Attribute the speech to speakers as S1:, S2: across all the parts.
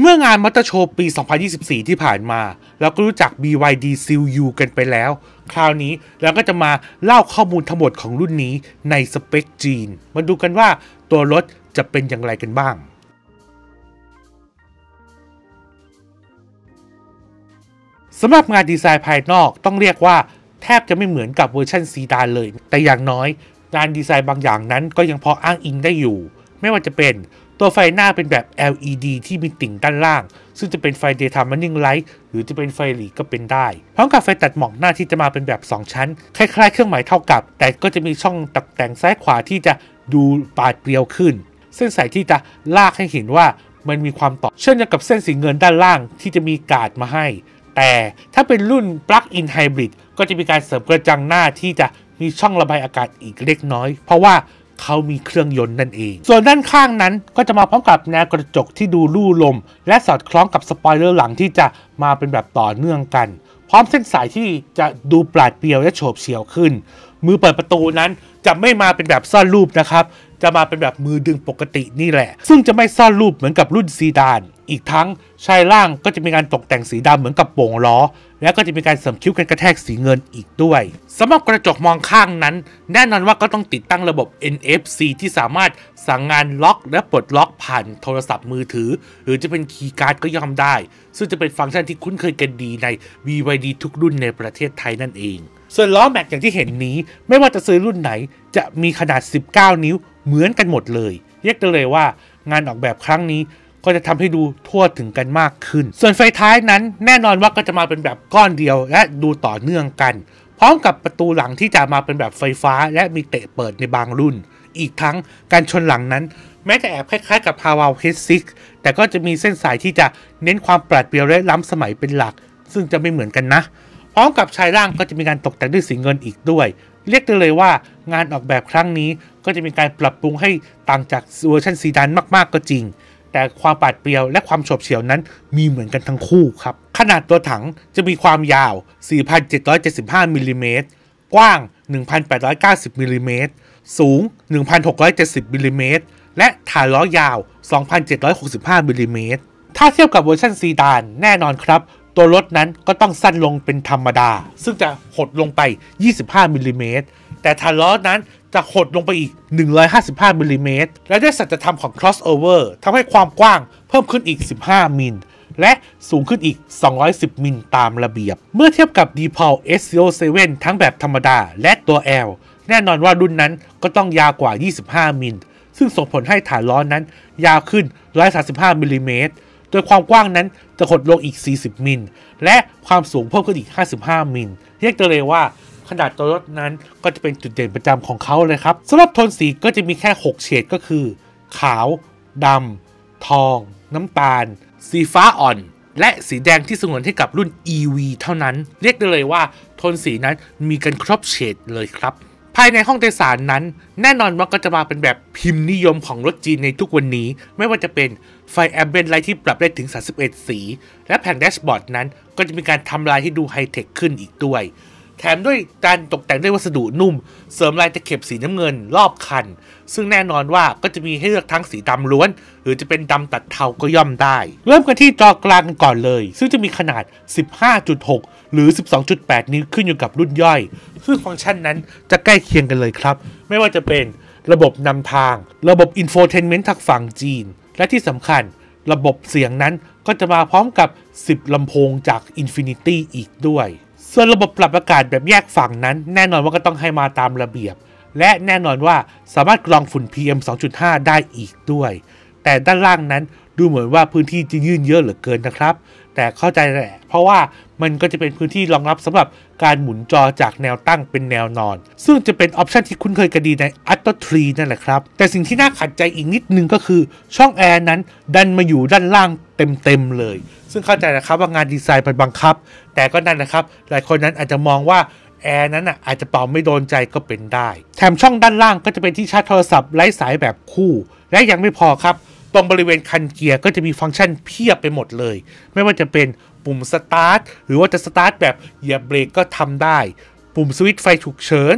S1: เมื่องานมัตโชปี 2024 ที่ผ่านมาเราก็รู้จัก BYD CU กันไปแล้ว คราวนี้เราก็จะมาเล่าข้อมูลทั้งหมดของรุ่นนี้ในสเปคจีน มาดูกันว่าตัวรถจะเป็นอย่างไรกันบ้างสำหรับงานดีไซน์ภายนอกต้องเรียกว่า แทบจะไม่เหมือนกับเวอร์ชันซีดานเลย แต่อย่างน้อยงานดีไซน์บางอย่างนั้นก็ยังพออ้างอิงได้อยู่ไม่ว่าจะเป็นตัวไฟหน้าเป็นแบบ LED ที่มีติ่งด้านล่าง ซึ่งจะเป็นไฟ Daytime Running Light หรือจะเป็นไฟหลีก็เป็นได้ พร้อมกับไฟตัดหมอกหน้าที่จะมาเป็นแบบ 2 ชั้น คล้ายๆ เครื่องหมายเท่ากับ แต่ก็จะมีช่องตักแต่งซ้ายขวาที่จะดูปาดเปรียวขึ้นเส้นสายที่จะลากให้เห็นว่ามันมีความต่อ เชื่อมกับเส้นสีเงินด้านล่างที่จะมีกาดมาให้ แต่ถ้าเป็นรุ่น Plug-in Hybrid ก็จะมีการเสริมกระจังหน้าที่จะมีช่องระบายอากาศอีกเล็กน้อย เพราะว่าเขามีเครื่องยนต์นั่นเอง ส่วนด้านข้างนั้นก็จะมาพร้อมกับแนวกระจกที่ดูลู่ลม และสอดคล้องกับสปอยเลอร์หลังที่จะมาเป็นแบบต่อเนื่องกัน พร้อมเส้นสายที่จะดูปราดเปรียวและโฉบเฉี่ยวขึ้น มือเปิดประตูนั้นจะไม่มาเป็นแบบซ่อนรูปนะครับจะมาเป็นแบบมือดึงปกตินี่แหละซึ่งจะไม่ซ่อนรูปเหมือนกับรุ่นซีดานอีกทั้งชายล่างก็จะมีการตกแต่งสีดำเหมือนกับโป่งล้อและก็จะมีการเสริมคิ้วกันกระแทกสีเงินอีกด้วยสำหรับกระจกมองข้างนั้น แน่นอนว่าก็ต้องติดตั้งระบบ NFC ที่สามารถสั่งงานล็อก และปลดล็อกผ่านโทรศัพท์มือถือ หรือจะเป็นคีย์การ์ดก็ย่อมได้ ซึ่งจะเป็นฟังก์ชันที่คุ้นเคยกันดีใน BYD ทุกรุ่นในประเทศไทยนั่นเองส่วนล้อแม็กอย่างที่เห็นนี้ ไม่ว่าจะซื้อรุ่นไหน จะมีขนาด 19 นิ้วเหมือนกันหมดเลย เรียกได้เลยว่า งานออกแบบครั้งนี้ ก็จะทำให้ดูทั่วถึงกันมากขึ้น ส่วนไฟท้ายนั้นแน่นอนว่าก็จะมาเป็นแบบก้อนเดียวและดูต่อเนื่องกัน พร้อมกับประตูหลังที่จะมาเป็นแบบไฟฟ้า และมีเตะเปิดในบางรุ่น อีกทั้งการชนหลังนั้น แม้จะแอบคล้ายๆ กับ h a w a l ิกแต่ก็จะมีเส้นสายที่จะเน้นความปราดเปรียวและล้ำสมัยเป็นหลัก ซึ่งจะไม่เหมือนกันนะพร้อมกับชายร่างก็จะมีการตกแต่งด้วยสีเงินอีกด้วย เรียกได้เลยว่างานออกแบบครั้งนี้ก็จะมีการปรับปรุงให้ต่างจากเวอร์ชันซีดานมากๆก็จริง แต่ความปาดเปรียวและความโฉบเฉี่ยวนั้นมีเหมือนกันทั้งคู่ครับ ขนาดตัวถังจะมีความยาว 4,775 มิลลิเมตร กว้าง 1,890 มิลลิเมตร สูง 1,670 มิลลิเมตรและฐานล้อยาว 2,765มิลลิเมตรถ้าเทียบกับเวอร์ชันซีดานแน่นอนครับตัวรถนั้นก็ต้องสั้นลงเป็นธรรมดา ซึ่งจะหดลงไป 25 มิลลิเมตรแต่ทารล้อนั้นจะหดลงไปอีก 155 มิลลิเมตรและด้วยสัจธรรมของ crossover ทำให้ความกว้างเพิ่มขึ้นอีก 15 มิล และสูงขึ้นอีก 210 มิลตามระเบียบ เมื่อเทียบกับ d p o l S07 ทั้งแบบธรรมดาและตัว L แน่นอนว่ารุ่นนั้นก็ต้องยาวกว่า 25 มิลซึ่งส่งผลให้ฐานล้อนั้น ยาวขึ้น 135มิลลิเมตรโดยความกว้างนั้นจะหดลงอีก 40 มิล และความสูงเพิ่มขึ้นอีก 55 มิล เรียกได้เลยว่า ขนาดตัวรถนั้นก็จะเป็นจุดเด่นประจำของเขาเลยครับสำหรับโทนสีก็จะมีแค่ 6 เฉดก็คือขาวดำทอง น้ำตาล สีฟ้าอ่อน และสีแดงที่สงวนให้กับรุ่น EV เท่านั้น เรียกได้เลยว่าโทนสีนั้นมีกันครบเฉดเลยครับภายในห้องโดยสารนั้นแน่นอนว่าก็จะมาเป็นแบบพิมพ์นิยมของรถจีนในทุกวันนี้ ไม่ว่าจะเป็นไฟแอมเบนไลท์ที่ปรับได้ถึง 31 สี และแผงแดชบอร์ดนั้นก็จะมีการทำลายที่ดูไฮเทคขึ้นอีกด้วยแถมด้วยการตกแต่งด้วยวัสดุนุ่ม เสริมลายตะเข็บสีน้ำเงินรอบคัน ซึ่งแน่นอนว่าก็จะมีให้เลือกทั้งสีดำล้วน หรือจะเป็นดำตัดเทาก็ย่อมได้ เริ่มกันที่จอกลางก่อนเลย ซึ่งจะมีขนาด 15.6 หรือ 12.8 นิ้วขึ้นอยู่กับรุ่นย่อย ซึ่งฟังก์ชันนั้นจะใกล้เคียงกันเลยครับ ไม่ว่าจะเป็นระบบนำทาง ระบบอินโฟเทนเมนต์ทางฝั่งจีน และที่สำคัญระบบเสียงนั้นก็จะมาพร้อมกับ 10ลำโพงจาก Infinity อีกด้วยส่วนระบบปรับอากาศแบบแยกฝั่งนั้น แน่นอนว่าก็ต้องให้มาตามระเบียบ และแน่นอนว่าสามารถกรองฝุ่น PM 2.5 ได้อีกด้วย แต่ด้านล่างนั้นดูเหมือนว่าพื้นที่จะยื่นเยอะเหลือเกินนะครับ แต่เข้าใจแหละเพราะว่ามันก็จะเป็นพื้นที่รองรับสำหรับการหมุนจอจากแนวตั้งเป็นแนวนอน ซึ่งจะเป็นออปชันที่คุ้นเคยกันดีในอัตโตทรีนั่นแหละครับ แต่สิ่งที่น่าขัดใจอีกนิดนึงก็คือ ช่องแอร์นั้นดันมาอยู่ด้านล่างเต็มๆเลยซึ่งเข้าใจนะครับว่างานดีไซน์มันบังคับ แต่ก็นั่นนะครับหลายคนนั้นอาจจะมองว่าแอร์นั้นอ่ะอาจจะเป่า ไม่โดนใจก็เป็นได้ แถม ช่องด้านล่างก็จะเป็นที่ชาร์จโทรศัพท์ไร้สายแบบคู่ และยังไม่พอ ครับ ตรง บริเวณคันเกียร์ก็จะมีฟังก์ชันเพียบไปหมดเลย ไม่ว่าจะเป็นปุ่มสตาร์ทหรือว่าจะสตาร์ทแบบเหยียบเบรกก็ทำได้ ปุ่มสวิตช์ไฟฉุกเฉิน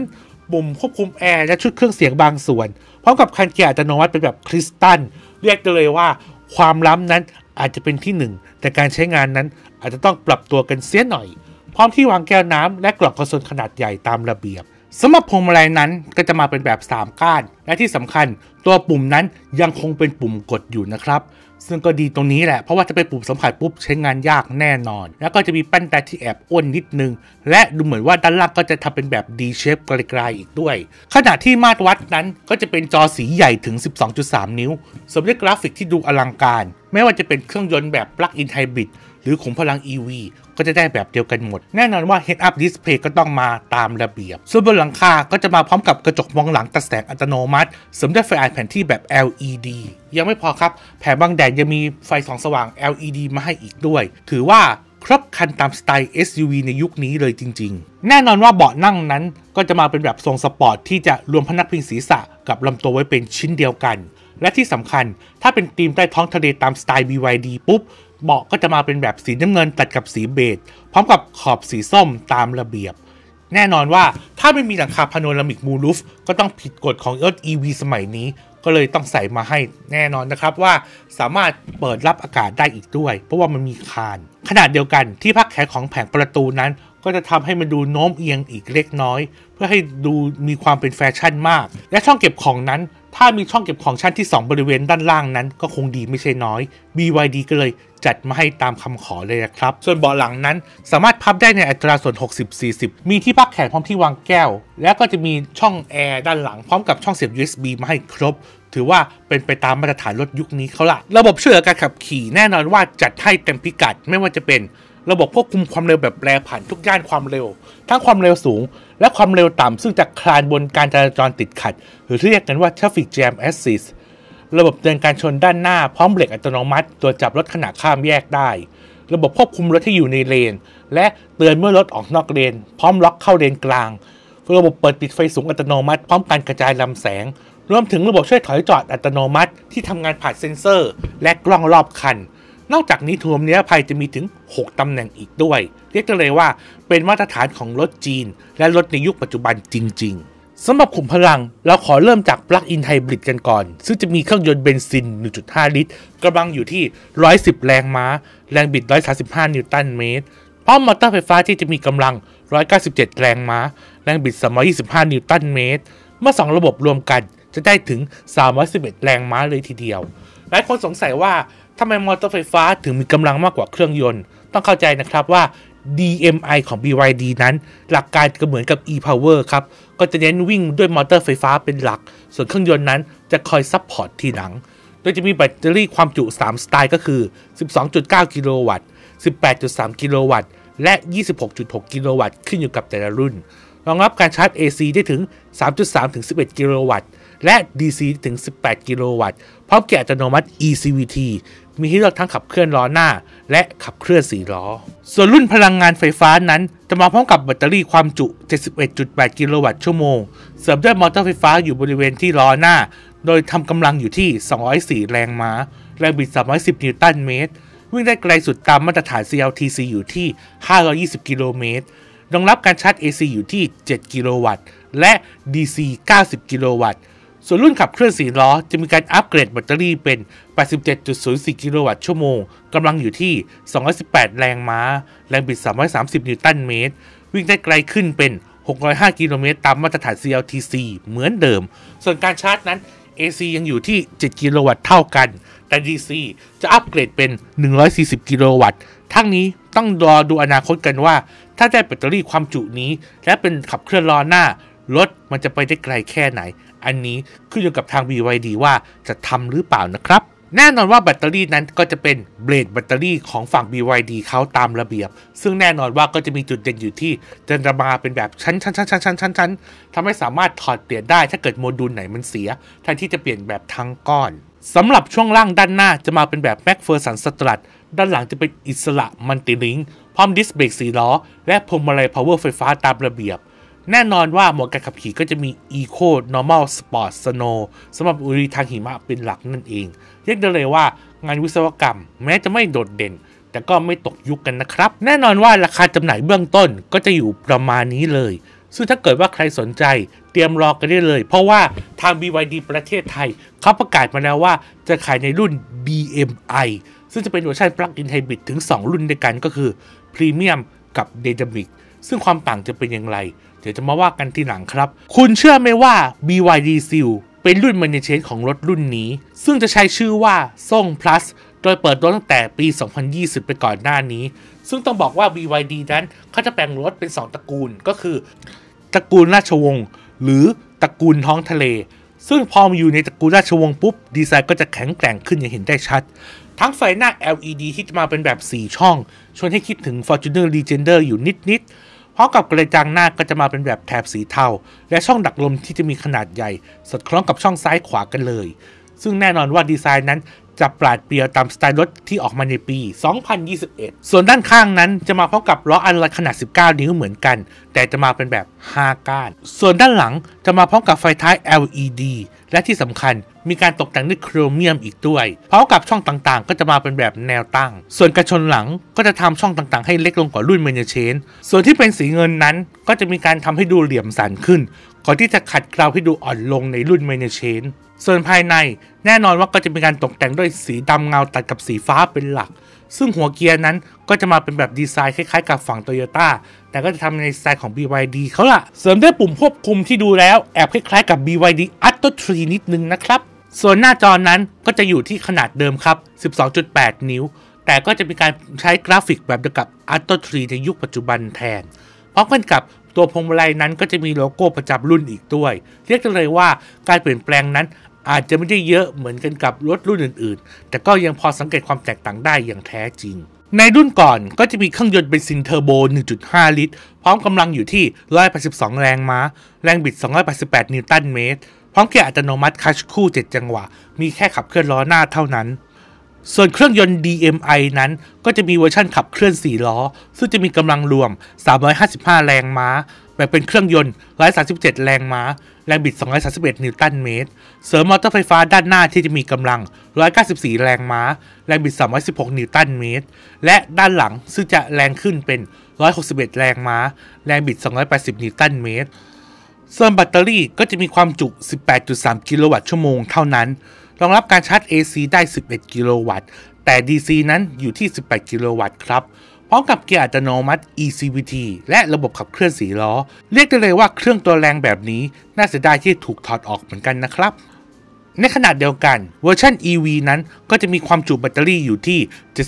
S1: ปุ่มควบคุมแอร์และชุดเครื่องเสียงบางส่วนพร้อมกับคันเกียร์อัตโนมัติเป็นแบบคริสตัลเรียกได้เลยว่าความล้ำนั้นอาจจะเป็นที่ 1 แต่การใช้งานนั้นอาจจะต้องปรับตัวกันเสียหน่อย พร้อมที่วางแก้วน้ำและกล่องคอนโซลขนาดใหญ่ตามระเบียบสำหรับพวงมาลัยนั้นก็จะมาเป็นแบบ 3 ก้าน และที่สำคัญตัวปุ่มนั้นยังคงเป็นปุ่มกดอยู่นะครับ ซึ่งก็ดีตรงนี้แหละ เพราะว่าจะเป็นปุ่มสัมผัสปุ๊บใช้งานยากแน่นอน แล้วก็จะมีปั้นแต่ที่แอบอ้วนนิดนึงและดูเหมือนว่าด้านล่างก็จะทำเป็นแบบ D shape ไกลๆอีกด้วย ขณะที่มาตรวัดนั้นก็จะเป็นจอสีใหญ่ถึง 12.3 นิ้ว สมด้วยกราฟิกที่ดูอลังการ ไม่ว่าจะเป็นเครื่องยนต์แบบปลั๊กอินไฮบริดหรือขุมพลัง EV ก็จะได้แบบเดียวกันหมด แน่นอนว่า Head Up Display ก็ต้องมาตามระเบียบ ส่วนบนหลังคาก็จะมาพร้อมกับกระจกมองหลังตัดแสงอัตโนมัติสมด้วยไฟอ่านแผนที่แบบ LED ยังไม่พอครับ แผงบางแดดยังมีไฟสองสว่าง LED มาให้อีกด้วย ถือว่าครบคันตามสไตล์ SUV ในยุคนี้เลยจริงๆ แน่นอนว่าเบาะนั่งนั้นก็จะมาเป็นแบบทรงสปอร์ตที่จะรวมพนักพิงศีรษะ กับลำตัวไว้เป็นชิ้นเดียวกัน และที่สำคัญถ้าเป็นธีมใต้ท้องทะเลตามสไตล์ BYD ปุ๊บเบาะก็จะมาเป็นแบบสีน้ำเงินตัดกับสีเบจพร้อมกับขอบสีส้มตามระเบียบ แน่นอนว่า ถ้าไม่มีหลังคาพาโนรามิกมูลูฟก็ต้องผิดกฎของรถ EV สมัยนี้ ก็เลยต้องใส่มาให้แน่นอนนะครับว่าสามารถเปิดรับอากาศได้อีกด้วย เพราะว่ามันมีคาน ขนาดเดียวกันที่พักแขนของแผงประตูนั้น ก็จะทำให้มันดูโน้มเอียงอีกเล็กน้อย เพื่อให้ดูมีความเป็นแฟชั่นมาก และช่องเก็บของนั้น ถ้ามีช่องเก็บของชั้นที่2บริเวณด้านล่างนั้นก็คงดีไม่ใช่น้อย BYD ก็เลยจัดมาให้ตามคำขอเลยครับ ส่วนเบาะหลังนั้น สามารถพับได้ในอัตราส่วน 60-40 มีที่พักแขนพร้อมที่วางแก้ว แล้วก็จะมีช่องแอร์ด้านหลังพร้อมกับช่องเสียบ USB มาให้ครบ ถือว่าเป็นไปตามมาตรฐานรถยุคนี้เขาละระบบช่วยเหลือการขับขี่แน่นอนว่าจัดให้เต็มพิกัด ไม่ว่าจะเป็นระบบควบคุมความเร็วแบบแปรผันทุกย่านความเร็ว ทั้งความเร็วสูง และความเร็วต่ำซึ่งจะคลานบนการจราจรติดขัด หรือที่เรียกกันว่า traffic jam assist ระบบเตือนการชนด้านหน้าพร้อมเบรกอัตโนมัติตัวจับรถขณะข้ามแยกได้ ระบบควบคุมรถที่อยู่ในเลนและเตือนเมื่อรถออกนอกเลนพร้อมล็อกเข้าเลนกลางระบบเปิดปิดไฟสูงอัตโนมัติ พร้อมการกระจายลำแสง รวมถึงระบบช่วยถอยจอดอัตโนมัติที่ทำงานผ่านเซ็นเซอร์และกล้องรอบคัน นอกจากนี้ทวมเนียภัยจะมีถึง 6ตำแหน่งอีกด้วยเรียกได้เลยว่าเป็นมาตรฐานของรถจีน และรถในยุคปัจจุบันจริง ๆสำหรับขุมพลัง เราขอเริ่มจากปลั๊กอินไฮบริดกันก่อน ซึ่งจะมีเครื่องยนต์เบนซิน 1.5 ลิตรกำลังอยู่ที่ 110 แรงม้า แรงบิด 135 นิวตันเมตรพร้อมมอเตอร์ไฟฟ้าที่จะมีกำลัง 197 แรงม้า แรงบิด325 นิวตันเมตร เมื่อ 2 ระบบรวมกัน จะได้ถึง 311 แรงม้าเลยทีเดียวหลายคนสงสัยว่าทำไมมอเตอร์ไฟฟ้าถึงมีกำลังมากกว่าเครื่องยนต์ ต้องเข้าใจนะครับว่า DMI ของ BYD นั้น หลักการก็เหมือนกับ e-power ครับ ก็จะเน้นวิ่งด้วยมอเตอร์ไฟฟ้าเป็นหลัก ส่วนเครื่องยนต์นั้นจะคอยซัพพอร์ตทีหลัง โดยจะมีแบตเตอรี่ความจุ 3 สไตล์ก็คือ 12.9 กิโลวัตต์ 18.3 กิโลวัตต์ และ 26.6 กิโลวัตต์ ขึ้นอยู่กับแต่ละรุ่น รองรับการชาร์จ AC ได้ถึง 3.3ถึง11 กิโลวัตต์และ DC ถึง 18 กิโลวัตต์ พร้อมเกียร์อัตโนมัติ ECVT มีให้เลือกทั้งขับเคลื่อนล้อหน้า และขับเคลื่อนสีล้อ ส่วนรุ่นพลังงานไฟฟ้านั้นจะมาพร้อมกับแบตเตอรี่ความจุ 71.8 กิโลวัตต์ชั่วโมง เสริมด้วยมอเตอร์ไฟฟ้าอยู่บริเวณที่ล้อหน้า โดยทำกำลังอยู่ที่ 204 แรงม้าแรงบิด310นิวตันเมตรวิ่งได้ไกลสุดตามมาตรฐาน CLTC อยู่ที่ 520 กิโลเมตร รองรับการชาร์จ AC อยู่ที่ 7 กิโลวัตต์ และ DC 90กิโลวัตต์ส่วนรุ่นขับเคลื่อนสีล้อจะมีการอัปเกรดแบตเตอรี่เป็น 87.04 กิโลวัตต์ชั่วโมง กำลังอยู่ที่ 218 แรงม้า แรงบิด 330 นิวตันเมตร วิ่งได้ไกลขึ้นเป็น 605 กิโลเมตรตามมาตรฐาน CLTC เหมือนเดิม ส่วนการชาร์จนั้น AC ยังอยู่ที่ 7 กิโลวัตต์เท่ากัน แต่ DC จะอัปเกรดเป็น 140 กิโลวัตต์ ทั้งนี้ต้องรอดูอนาคตกันว่า ถ้าได้แบตเตอรี่ความจุนี้ และเป็นขับเคลื่อนล้อหน้า รถมันจะไปได้ไกลแค่ไหนอันนี้ขึ้นอยู่กับทาง BYD ว่าจะทำหรือเปล่านะครับ แน่นอนว่าแบตเตอรี่นั้นก็จะเป็นเบรดแบตเตอรี่ของฝั่ง BYD เขาตามระเบียบ ซึ่งแน่นอนว่าก็จะมีจุดเด่นอยู่ที่จะระมาเป็นแบบชั้นชั้นชั้นชั้นชั้นชั้นชั้นทำให้สามารถถอดเปลี่ยนได้ถ้าเกิดโมดูลไหนมันเสียแทนที่จะเปลี่ยนแบบทั้งก้อนสำหรับช่วงล่างด้านหน้าจะมาเป็นแบบแม็กเฟอร์สันสตรัตด้านหลังจะเป็นอิสระมันติลิงพร้อมดิสเบรกสีล้อ และพวงมาลัยพาวเวอร์ไฟฟ้าตามระเบียบแน่นอนว่าหมวกการขับขี่ก็จะมี Eco Normal Sport Snow สำหรับอุรีทางหิมะเป็นหลักนั่นเอง เรียกได้เลยว่างานวิศวกรรม แม้จะไม่โดดเด่น แต่ก็ไม่ตกยุคกันนะครับ แน่นอนว่าราคาจำหน่ายเบื้องต้นก็จะอยู่ประมาณนี้เลย ซึ่งถ้าเกิดว่าใครสนใจเตรียมรอกันได้เลย เพราะว่าทาง BYD ประเทศไทย เขาประกาศมาแล้วว่าจะขายในรุ่น BMI ซึ่งจะเป็นเวอร์ชันั๊กอินไฮบริดถึง 2 รุ่นด้วยกันก็คือพรีเมียมกับ d ด n a มิกซึ่งความต่างจะเป็นอย่างไรเดี๋ยวจะมาว่ากันทีหลังครับ คุณเชื่อไหมว่า BYD Seal เป็นรุ่นมินิเชนของรถรุ่นนี้ ซึ่งจะใช้ชื่อว่าซ่ง plus โดยเปิดตัวตั้งแต่ปี 2020 ไปก่อนหน้านี้ ซึ่งต้องบอกว่า BYD นั้นเขาจะแบ่งรถเป็น 2ตระกูล ก็คือตระกูลราชวงศ์หรือตระกูลท้องทะเล ซึ่งพอมาอยู่ในตระกูลราชวงศ์ปุ๊บดีไซน์ก็จะแข็งแกร่งขึ้นอย่างเห็นได้ชัด ทั้งไฟหน้า LED ที่จะมาเป็นแบบ4ช่อง ชวนให้คิดถึง Fortuner Legender อยู่นิดๆพร้อมกับกระจังหน้าก็จะมาเป็นแบบแถบสีเทาและช่องดักลมที่จะมีขนาดใหญ่สอดคล้องกับช่องซ้ายขวากันเลย ซึ่งแน่นอนว่าดีไซน์นั้นจะปราดเปรียวตามสไตล์รถที่ออกมาในปี 2021 ส่วนด้านข้างนั้นจะมาพร้อมกับล้ออันละขนาด 19 นิ้วเหมือนกัน แต่จะมาเป็นแบบ 5 ก้าน ส่วนด้านหลังจะมาพร้อมกับไฟท้าย LED และที่สำคัญมีการตกแต่งด้วยโครเมียมอีกด้วยเพราอกับช่องต่างๆ ก็จะมาเป็นแบบแนวตั้ง ส่วนกระชนหลังก็จะทำช่องต่างๆให้เล็กลงกว่ารุ่นเมเนเชน ส่วนที่เป็นสีเงินนั้น ก็จะมีการทำให้ดูเหลี่ยมสันขึ้นก่อนที่จะขัดเกลาให้ดูอ่อนลงในรุ่นเมเนเชนส่วนภายในแน่นอนว่าก็จะมีการตกแต่งด้วยสีดำเงาตัดกับสีฟ้าเป็นหลัก ซึ่งหัวเกียร์นั้นก็จะมาเป็นแบบดีไซน์คล้ายๆกับฝั่งโตโยต้าแต่ก็จะทำในสไตล์ของ BYD เขาละเสริมด้วยปุ่มควบคุมที่ดูแล้วแอบคล้ายๆกับ BYD Atto 3นิดนึงนะครับส่วนหน้าจอนั้นก็จะอยู่ที่ขนาดเดิมครับ 12.8 นิ้ว แต่ก็จะมีการใช้กราฟิกแบบเดียวกับ Atto 3ในยุคปัจจุบันแทนพร้อมกันกับตัวพวงมาลัยนั้นก็จะมีโลโก้ประจำรุ่นอีกด้วย เรียกเลยว่าการเปลี่ยนแปลงนั้นอาจจะไม่ได้เยอะเหมือนกันกับรถรุ่นอื่น ๆ แต่ก็ยังพอสังเกตความแตกต่างได้อย่างแท้จริง ในรุ่นก่อนก็จะมีเครื่องยนต์เบนซินเทอร์โบ 1.5 ลิตร พร้อมกำลังอยู่ที่ 182 แรงม้า แรงบิด 288 นิวตันเมตร พร้อมเกียร์อัตโนมัติคัชคู่7 จังหวะ มีแค่ขับเคลื่อนล้อหน้าเท่านั้นส่วนเครื่องยนต์ DMI นั้น ก็จะมีเวอร์ชั่นขับเคลื่อน4ล้อซึ่งจะมีกำลังรวม 355 แรงม้าแบ่งเป็นเครื่องยนต์ 137 แรงม้าแรงบิด 231 นิวตันเมตร เสริมมอเตอร์ไฟฟ้าด้านหน้าที่จะมีกำลัง 194 แรงม้าแรงบิด 316 นิวตันเมตร และด้านหลังซึ่งจะแรงขึ้นเป็น 161 แรงม้าแรงบิด 280 นิวตันเมตร ส่วนแบตเตอรี่ก็จะมีความจุ 18.3 กิโลวัตต์ชั่วโมงเท่านั้นรองรับการชาร์จ AC ได้ 11 กิโลวัตต์ แต่ DC นั้นอยู่ที่ 18 กิโลวัตต์ครับ พร้อมกับเกียร์อัตโนมัติ ECVT และระบบขับเคลื่อนสีล้อ เรียกได้เลยว่าเครื่องตัวแรงแบบนี้ น่าเสียดายที่ถูกถอดออกเหมือนกันนะครับ ในขนาดเดียวกัน เวอร์ชัน EV นั้นก็จะมีความจุแบตเตอรี่อยู่ที่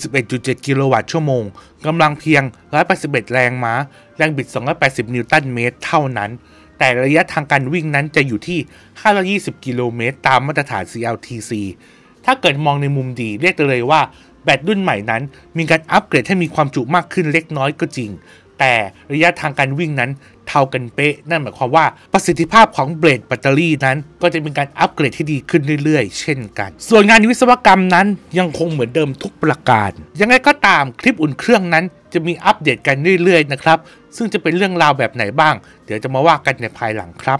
S1: 71.7 กิโลวัตต์ชั่วโมง กำลังเพียง 181 แรงม้า แรงบิด 280 นิวตันเมตร เท่านั้นแต่ระยะทางการวิ่งนั้นจะอยู่ที่ 520 กิโลเมตรตามมาตรฐาน CLTC ถ้าเกิดมองในมุมดีเรียกเลยว่าแบตรุ่นใหม่นั้นมีการอัปเกรดให้มีความจุมากขึ้นเล็กน้อยก็จริงแต่ระยะทางการวิ่งนั้นเท่ากันเป๊ะนั่นหมายความว่าประสิทธิภาพของเบรดแบตเตอรี่นั้น ก็จะเป็นการอัปเกรดที่ดีขึ้นเรื่อยๆ เช่นกัน ส่วนงานวิศวกรรมนั้นยังคงเหมือนเดิมทุกประการ ยังไงก็ตามคลิปอุ่นเครื่องนั้น จะมีอัปเดตกันเรื่อยๆนะครับซึ่งจะเป็นเรื่องราวแบบไหนบ้าง เดี๋ยวจะมาว่ากันในภายหลังครับ